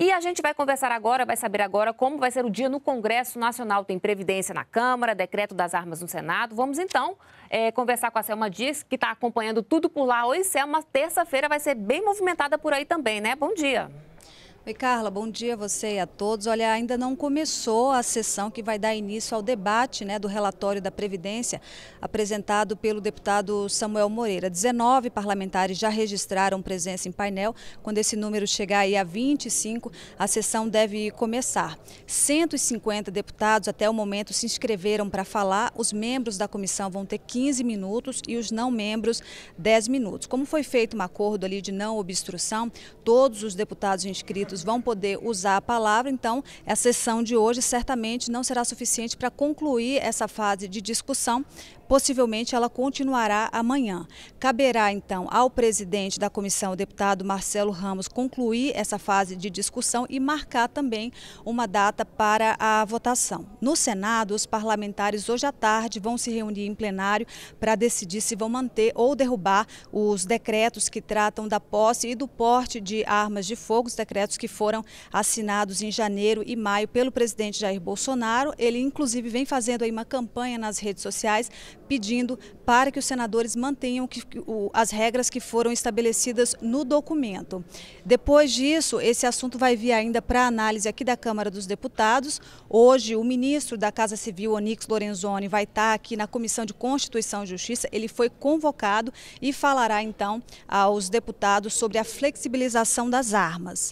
E a gente vai conversar agora, vai saber agora como vai ser o dia no Congresso Nacional. Tem Previdência na Câmara, decreto das armas no Senado. Vamos então é, conversar com a Selma Dias, que está acompanhando tudo por lá. Oi, Selma, terça-feira vai ser bem movimentada por aí também, né? Bom dia. Oi, Carla, bom dia a você e a todos. Olha, ainda não começou a sessão que vai dar início ao debate né, do relatório da Previdência apresentado pelo deputado Samuel Moreira. 19 parlamentares já registraram presença em painel. Quando esse número chegar aí a 25, a sessão deve começar. 150 deputados até o momento se inscreveram para falar. Os membros da comissão vão ter 15 minutos e os não membros 10 minutos. Como foi feito um acordo ali de não obstrução, todos os deputados inscritos vão poder usar a palavra, então a sessão de hoje certamente não será suficiente para concluir essa fase de discussão, Possivelmente ela continuará amanhã. Caberá, então, ao presidente da comissão, o deputado Marcelo Ramos, concluir essa fase de discussão e marcar também uma data para a votação. No Senado, os parlamentares hoje à tarde vão se reunir em plenário para decidir se vão manter ou derrubar os decretos que tratam da posse e do porte de armas de fogo, os decretos que foram assinados em janeiro e maio pelo presidente Jair Bolsonaro. Ele, inclusive, vem fazendo aí uma campanha nas redes sociais pedindo para que os senadores mantenham que, o, as regras que foram estabelecidas no documento. Depois disso, esse assunto vai vir ainda para análise aqui da Câmara dos Deputados. Hoje, o ministro da Casa Civil, Onix Lorenzoni, vai estar aqui na Comissão de Constituição e Justiça. Ele foi convocado e falará então aos deputados sobre a flexibilização das armas.